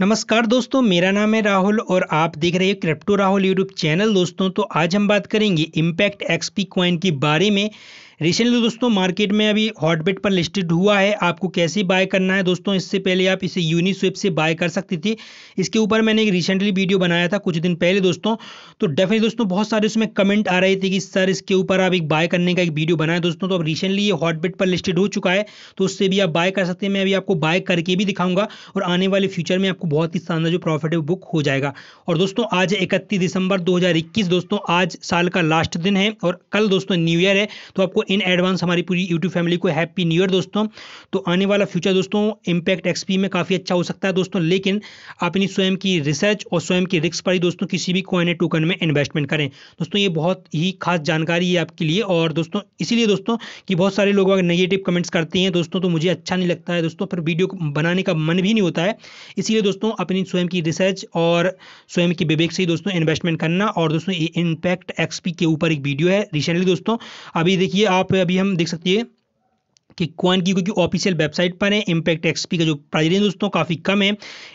नमस्कार दोस्तों मेरा नाम है राहुल और आप देख रहे हैं क्रिप्टो राहुल यूट्यूब चैनल दोस्तों तो आज हम बात करेंगे इम्पैक्ट एक्सपी क्वाइन के बारे में रिसेंटली दोस्तों मार्केट में अभी हॉटबेट पर लिस्टेड हुआ है आपको कैसे बाय करना है दोस्तों इससे पहले आप इसे यूनिस्वेप से बाय कर सकती थी इसके ऊपर मैंने एक रिसेंटली वीडियो बनाया था कुछ दिन पहले दोस्तों तो डेफिनेट दोस्तों बहुत सारे उसमें कमेंट आ रहे थे कि सर इसके ऊपर आप एक बाय करने का एक वीडियो बनाए दोस्तों तो अब रिसेंटली ये हॉटबेट पर लिस्टेड हो चुका है तो उससे भी आप बाय कर सकते हैं मैं अभी आपको बाय करके भी दिखाऊंगा और आने वाले फ्यूचर में आपको आपको बहुत ही शानदार जो प्रॉफिट है वो बुक हो जाएगा और दोस्तों आज इकतीस दिसंबर 2021 दोस्तों आज साल का लास्ट दिन है और कल दोस्तों न्यू ईयर है तो आपको इन एडवांस हमारी पूरी यूट्यूब फैमिली को हैप्पी न्यू ईयर दोस्तों तो आने वाला फ्यूचर दोस्तों इम्पैक्ट एक्सपी में काफ़ी अच्छा हो सकता है दोस्तों लेकिन अपनी स्वयं की रिसर्च और स्वयं की रिस्क पर ही दोस्तों किसी भी कॉइन टोकन में इन्वेस्टमेंट करें दोस्तों ये बहुत ही खास जानकारी है आपके लिए और दोस्तों इसीलिए दोस्तों कि बहुत सारे लोग अगर नेगेटिव कमेंट्स करते हैं दोस्तों तो मुझे अच्छा नहीं लगता है दोस्तों पर वीडियो बनाने का मन भी नहीं होता है इसीलिए दोस्तों अपनी स्वयं की रिसर्च और स्वयं की विवेक से ही दोस्तों इन्वेस्टमेंट करना और दोस्तों ये इम्पैक्ट एक्सपी के ऊपर एक वीडियो है रिसेंटली दोस्तों अभी देखिए आप अभी हम देख सकती है कि क्वान की क्योंकि ऑफिशियल वेबसाइट पर है इम्पैक्ट एक्सपी का जो प्राइस है दोस्तों काफ़ी कम है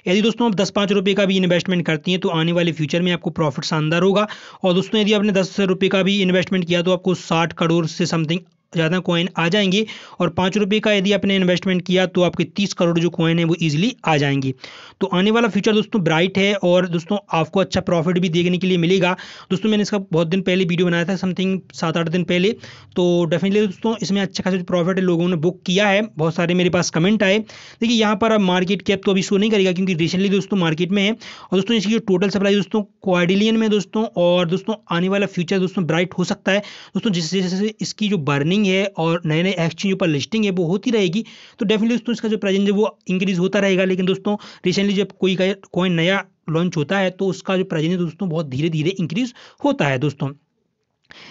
यदि दोस्तों आप दस पाँच रुपये का भी इन्वेस्टमेंट करती हैं तो आने वाले फ्यूचर में आपको प्रॉफिट शानदार होगा और दोस्तों यदि आपने दस रुपये का भी इन्वेस्टमेंट किया तो आपको साठ करोड़ से समथिंग ज़्यादा कॉइन आ जाएंगी और पाँच रुपये का यदि आपने इन्वेस्टमेंट किया तो आपके तीस करोड़ जो कॉइन है वो ईजिली आ जाएंगी तो आने वाला फ्यूचर दोस्तों ब्राइट है और दोस्तों आपको अच्छा प्रॉफिट भी देखने के लिए मिलेगा दोस्तों मैंने इसका बहुत दिन पहले वीडियो बनाया था समथिंग सात आठ दिन पहले तो डेफिनेटली दोस्तों इसमें अच्छा खासा प्रॉफिट लोगों ने बुक किया है बहुत सारे मेरे पास कमेंट आए देखिए यहाँ पर अब मार्केट कैप तो अभी शो नहीं करेगा क्योंकि रिसेंटली दोस्तों मार्केट में है और दोस्तों इसकी जो टोटल सप्लाई दोस्तों क्वाडिलियन में दोस्तों और दोस्तों आने वाला फ्यूचर दोस्तों ब्राइट हो सकता है दोस्तों जिस जैसे इसकी जो बर्निंग ट्रेडिंग है और नए नए एक्सचेंज पर लिस्टिंग है वो होती रहेगी तो डेफिनेटली दोस्तों इसका जो प्रेजेंस है वो इंक्रीज होता रहेगा लेकिन दोस्तों रिसेंटली जब कोई कोई नया लॉन्च होता है तो उसका जो प्रेजेंस है दोस्तों बहुत धीरे धीरे इंक्रीज होता है दोस्तों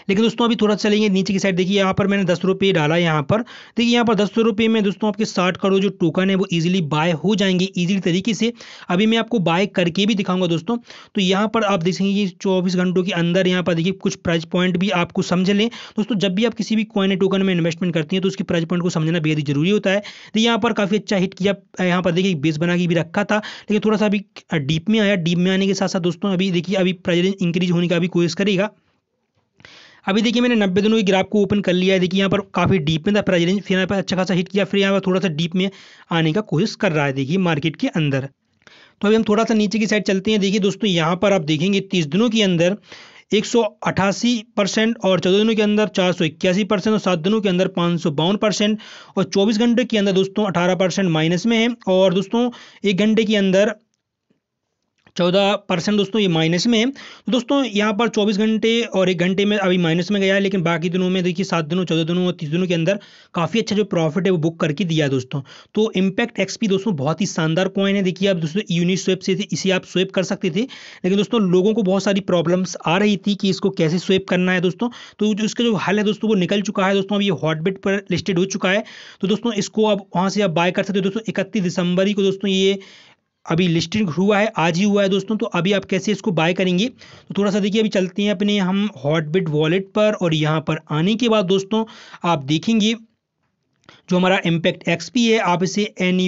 लेकिन दोस्तों अभी थोड़ा चलेंगे नीचे की साइड देखिए यहाँ पर मैंने दस रुपये डाला यहाँ पर देखिए यहाँ पर दस रुपये में दोस्तों आपके साठ करोड़ जो टोकन है वो इजीली बाय हो जाएंगे इजीली तरीके से अभी मैं आपको बाय करके भी दिखाऊंगा दोस्तों तो यहाँ पर आप देखेंगे चौबीस घंटों के अंदर यहाँ पर देखिए कुछ प्राइज पॉइंट भी आपको समझ लें दोस्तों जब भी आप किसी भी कॉइन टोकन में इन्वेस्टमेंट करती हैं तो उसकी प्राइज पॉइंट को समझना बेहद जरूरी होता है तो यहाँ पर काफ़ी अच्छा हिट किया यहाँ पर देखिए बेस बना के भी रखा था लेकिन थोड़ा सा अभी डीप में आया डीप में आने के साथ साथ दोस्तों अभी देखिए अभी प्राइज इंक्रीज होने का भी कोशिश करेगा अभी देखिए मैंने नब्बे दिनों की ग्राफ को ओपन कर लिया है देखिए यहाँ पर काफ़ी डीप में था प्राइज रेंज फिर यहाँ पर अच्छा खासा हिट किया फिर यहाँ पर थोड़ा सा डीप में आने का कोशिश कर रहा है देखिए मार्केट के अंदर तो अभी हम थोड़ा सा नीचे की साइड चलते हैं देखिए दोस्तों यहाँ पर आप देखेंगे तीस दिनों के अंदर एक परसेंट और चौदह दिनों के अंदर चार सौ इक्यासी परसेंट और सात दिनों के अंदर पाँच सौ बावन परसेंट और चौबीस घंटे के अंदर दोस्तों अठारह परसेंट माइनस में है और दोस्तों एक घंटे के अंदर चौदह परसेंट दोस्तों ये माइनस में है तो दोस्तों यहाँ पर चौबीस घंटे और एक घंटे में अभी माइनस में गया है लेकिन बाकी दिनों में देखिए सात दिनों चौदह दिनों और तीस दिनों के अंदर काफ़ी अच्छा जो प्रॉफिट है वो बुक करके दिया है दोस्तों तो इम्पैक्ट एक्सपी दोस्तों बहुत ही शानदार कॉइन है देखिए आप दोस्तों यूनिट स्वेप से इसे आप स्वेप कर सकते थे लेकिन दोस्तों लोगों को बहुत सारी प्रॉब्लम्स आ रही थी कि इसको कैसे स्वेप करना है दोस्तों तो उसका जो हल है दोस्तों वो निकल चुका है दोस्तों अब ये हॉटबिट पर लिस्टेड हो चुका है तो दोस्तों इसको आप वहाँ से आप बाय कर सकते हो दोस्तों इकतीस दिसंबर ही को दोस्तों ये अभी लिस्टिंग हुआ है आज ही हुआ है दोस्तों तो अभी आप कैसे इसको बाय करेंगे तो थोड़ा सा देखिए अभी चलते हैं अपने हम हॉटबिट वॉलेट पर और यहाँ पर आने के बाद दोस्तों आप देखेंगे जो हमारा इम्पैक्ट एक्सपी है आप इसे एन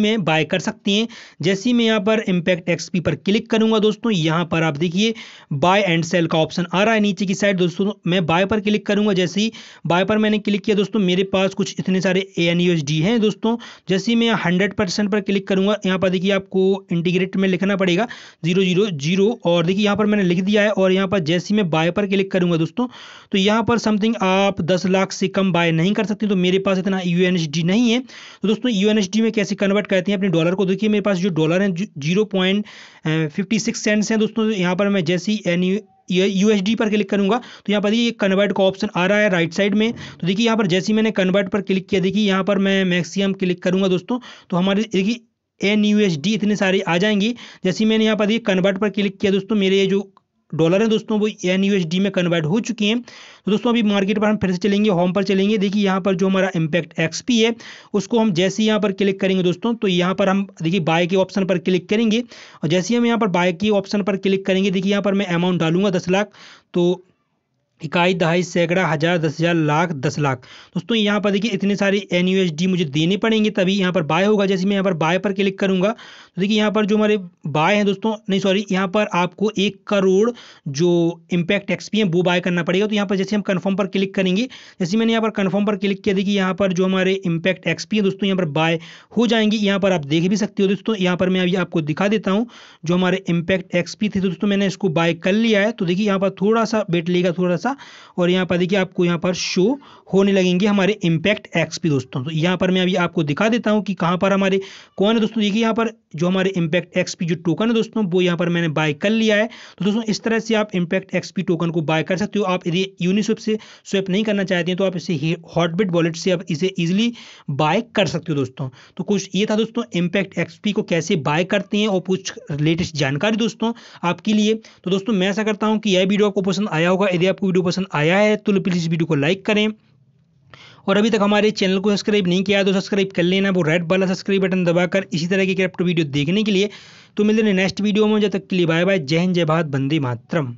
में बाय कर सकते हैं जैसे ही मैं यहाँ पर इम्पैक्ट एक्सपी पर क्लिक करूँगा दोस्तों यहाँ पर आप देखिए बाय एंड सेल का ऑप्शन आ रहा है नीचे की साइड दोस्तों मैं बाय पर क्लिक करूँगा जैसे ही बाय पर मैंने क्लिक किया दोस्तों मेरे पास कुछ इतने सारे ए एन हैं दोस्तों जैसे ही मैं हंड्रेड परसेंट पर क्लिक करूँगा यहाँ पर देखिए आपको इंटीग्रेट में लिखना पड़ेगा जीरो जीरो जीरो और देखिए यहाँ पर मैंने लिख दिया है और यहाँ पर जैसे ही मैं बाय पर क्लिक करूँगा दोस्तों तो यहाँ पर समथिंग आप दस लाख से कम बाय नहीं कर सकते तो मेरे पास इतना यू यूएनएसडी नहीं है तो दोस्तों यूएनएसडी में कैसे कन्वर्ट करते हैं अपने डॉलर को देखिए मेरे पास जो डॉलर है zero point fifty six cents हैं दोस्तों यहाँ पर मैं जैसी एन यू एस डी पर क्लिक करूंगा तो यहाँ पर देखिए कन्वर्ट का ऑप्शन आ रहा है राइट साइड में तो देखिए यहाँ पर जैसे ही मैंने कन्वर्ट पर क्लिक किया देखिए यहाँ पर मैं मैक्सिमम क्लिक करूंगा दोस्तों तो हमारे देखिए एन यू एस डी इतने सारे आ जाएंगे जैसे मैंने यहाँ पर देखिए कन्वर्ट पर क्लिक किया दोस्तों मेरे ये जो डॉलर हैं दोस्तों वो एन में कन्वर्ट हो चुकी हैं तो दोस्तों अभी मार्केट पर हम फिर से चलेंगे होम पर चलेंगे देखिए यहाँ पर जो हमारा इम्पैक्ट एक्सपी है उसको हम जैसे ही यहाँ पर क्लिक करेंगे दोस्तों तो यहाँ पर हम देखिए बाय के ऑप्शन पर क्लिक करेंगे और जैसे ही हम यहाँ पर बाय के ऑप्शन पर क्लिक करेंगे देखिए यहाँ पर मैं अमाउंट डालूंगा दस लाख तो इकाई दहाई सैकड़ा हज़ार दस हज़ार लाख दस लाख दोस्तों यहाँ पर देखिए इतने सारे एन मुझे देने पड़ेंगे तभी यहाँ पर बाय होगा जैसे मैं यहाँ पर बाय पर क्लिक करूँगा देखिए यहाँ पर जो हमारे बाय हैं दोस्तों नहीं सॉरी यहाँ पर आपको एक करोड़ जो इम्पैक्ट एक्सपी है वो बाय करना पड़ेगा तो यहाँ पर जैसे हम कन्फर्म पर क्लिक करेंगे जैसे मैंने यहाँ पर कन्फर्म पर क्लिक किया देखिए यहाँ पर जो हमारे इम्पैक्ट एक्सपी है दोस्तों यहाँ पर बाय हो जाएंगे यहाँ पर आप देख भी सकते हो दोस्तों यहाँ पर मैं अभी आपको दिखा देता हूँ जो हमारे इम्पैक्ट एक्सपी थे दोस्तों मैंने इसको बाय कर लिया है तो देखिए यहाँ पर थोड़ा सा बेट लेगा थोड़ा सा और यहाँ पर देखिए आपको यहाँ पर शो होने लगेंगे हमारे इम्पैक्ट एक्सपी दोस्तों तो यहाँ पर मैं अभी आपको दिखा देता हूँ कि कहाँ पर हमारे कौन है दोस्तों देखिए यहाँ पर जो जो हमारे इम्पैक्ट एक्सपी जो टोकन है दोस्तों वो यहाँ पर मैंने बाय कर लिया है तो दोस्तों इस तरह से आप इम्पैक्ट एक्सपी टोकन को बाय कर सकते हो आप यदि यूनिस्वेप से स्वेप नहीं करना चाहते हैं तो आप इसे हॉटबिट वॉलेट से आप इसे ईजिली बाय कर सकते हो दोस्तों तो कुछ ये था दोस्तों इम्पैक्ट एक्सपी को कैसे बाय करते हैं और कुछ लेटेस्ट जानकारी दोस्तों आपके लिए तो दोस्तों मैं ऐसा करता हूँ कि यह वीडियो आपको पसंद आया होगा यदि आपको वीडियो पसंद आया है तो प्लीज़ वीडियो को लाइक करें और अभी तक हमारे चैनल को सब्सक्राइब नहीं किया तो सब्सक्राइब कर लेना वो रेड वाला सब्सक्राइब बटन दबाकर इसी तरह की क्रिप्टो वीडियो देखने के लिए तो मिलते हैं नेक्स्ट वीडियो में जब तक के लिए बाय बाय जय हिंद जय भारत बंदे मातरम